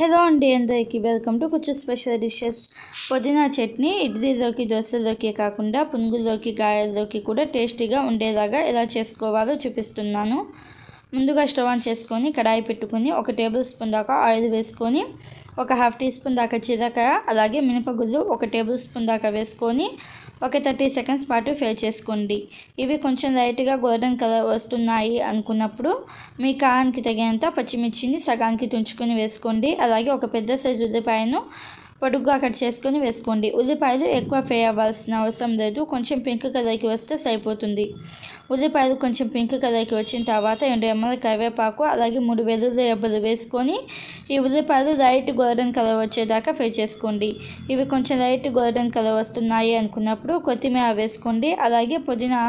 hello అండి అందరికీ welcome to కొంచెం స్పెషల్ డిషెస్ పుదీనా చట్నీ ఇడ్లీలోకి దోశలోకి కాకుండా పునుగుల్లోకి గాయల్లోకి కూడా టేస్టీగా ఉండేలాగా ఎలా చేసుకోవాలో చూపిస్తున్నాను ముందుగా స్టవ్ ఆన్ చేసుకొని కడాయి పెట్టుకొని ఒక టేబుల్ స్పూన్ దాకా ఆయిల్ వేసుకొని ఒక హాఫ్ టీ స్పూన్ దాకా జీలకాయ అలాగే మినపగుళ్ళు ఒక టేబుల్ స్పూన్ దాకా వేసుకొని ఒక థర్టీ సెకండ్స్ పాటు ఫ్రై చేసుకోండి ఇవి కొంచెం లైట్గా గోల్డెన్ కలర్ వస్తున్నాయి అనుకున్నప్పుడు మీ కారానికి తగినంత పచ్చిమిర్చిని సగానికి తుంచుకొని వేసుకోండి అలాగే ఒక పెద్ద సైజు ఉల్లిపాయను పొడుగ్గా కట్ చేసుకొని వేసుకోండి ఉల్లిపాయలు ఎక్కువ ఫ్రై అవ్వాల్సిన అవసరం లేదు కొంచెం పింక్ కలర్కి వస్తే సరిపోతుంది ఉల్లిపాయలు కొంచెం పింక్ కలర్కి వచ్చిన తర్వాత రెండు ఎమ్మల కరివేపాకు అలాగే మూడు వెల్లుల్లి రెబ్బలు వేసుకొని ఈ ఉల్లిపాయలు లైట్ గోల్డెన్ కలర్ వచ్చేదాకా ఫ్రై చేసుకోండి ఇవి కొంచెం లైట్ గోల్డెన్ కలర్ వస్తున్నాయి అనుకున్నప్పుడు కొత్తిమీర వేసుకోండి అలాగే పుదీనా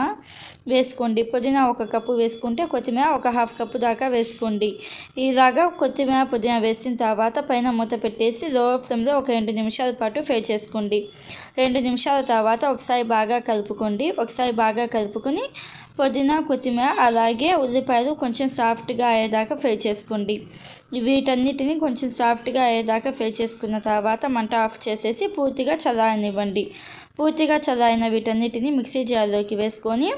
వేసుకోండి పుదీనా ఒక కప్పు వేసుకుంటే కొత్తిమీర ఒక హాఫ్ కప్పు దాకా వేసుకోండి ఇలాగా కొత్తిమీర పుదీనా వేసిన తర్వాత పైన మూత పెట్టేసి లో ఫ్లేమ్లో ఒక రెండు నిమిషాల పాటు ఫ్రై చేసుకోండి రెండు నిమిషాల తర్వాత ఒకసారి బాగా కలుపుకోండి ఒకసారి బాగా కలుపుకొని పుదీనా కొత్తిమీర అలాగే ఉల్లిపాయలు కొంచెం సాఫ్ట్గా అయ్యేదాకా ఫ్రై చేసుకోండి వీటన్నిటిని కొంచెం సాఫ్ట్గా అయ్యేదాకా ఫ్రై చేసుకున్న తర్వాత మంట ఆఫ్ చేసేసి పూర్తిగా చదాయనివ్వండి పూర్తిగా చదాయిన వీటన్నిటిని మిక్సీ జార్లోకి వేసుకొని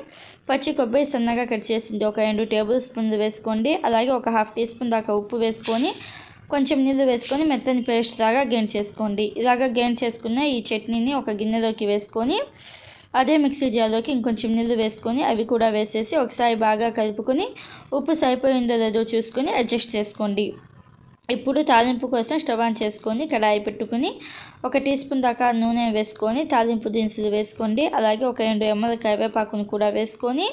పచ్చి కొబ్బరి సన్నగా కట్ చేసింది ఒక రెండు టేబుల్ స్పూన్లు వేసుకోండి అలాగే ఒక హాఫ్ టీ స్పూన్ దాకా ఉప్పు వేసుకొని కొంచెం నీళ్ళు వేసుకొని మెత్తని పేస్ట్ లాగా గెండ్ చేసుకోండి ఇలాగ గెండ్ చేసుకున్న ఈ చట్నీని ఒక గిన్నెలోకి వేసుకొని అదే మిక్సీ జార్లోకి ఇంకొంచెం నీళ్ళు వేసుకొని అవి కూడా వేసేసి ఒకసారి బాగా కలుపుకొని ఉప్పు సరిపోయిందో లేదో చూసుకొని అడ్జస్ట్ చేసుకోండి ఇప్పుడు తాలింపు కోసం స్టవ్ ఆన్ చేసుకొని కడాయి పెట్టుకుని ఒక టీ స్పూన్ దాకా నూనె వేసుకొని తాలింపు దినుసులు వేసుకోండి అలాగే ఒక రెండు ఎమ్మల కరివేపాకును కూడా వేసుకొని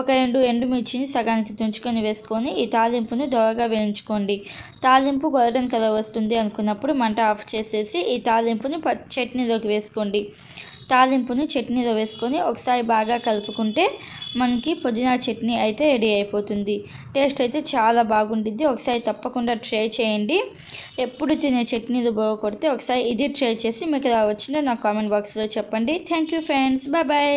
ఒక రెండు ఎండుమిర్చిని సగానికి తుంచుకొని వేసుకొని ఈ తాలింపును దోరగా వేయించుకోండి తాలింపు గోల్డెన్ కలర్ వస్తుంది అనుకున్నప్పుడు మంట ఆఫ్ చేసేసి ఈ తాలింపుని చట్నీలోకి వేసుకోండి తాలింపుని చట్నీలో వేసుకొని ఒకసారి బాగా కలుపుకుంటే మనకి పుదీనా చట్నీ అయితే రెడీ అయిపోతుంది టేస్ట్ అయితే చాలా బాగుంటుంది ఒకసారి తప్పకుండా ట్రై చేయండి ఎప్పుడు తినే చట్నీలు బాగా కొడితే ఒకసారి ఇది ట్రై చేసి మీకు ఇలా వచ్చిందో నా కామెంట్ బాక్స్లో చెప్పండి thank you friends bye bye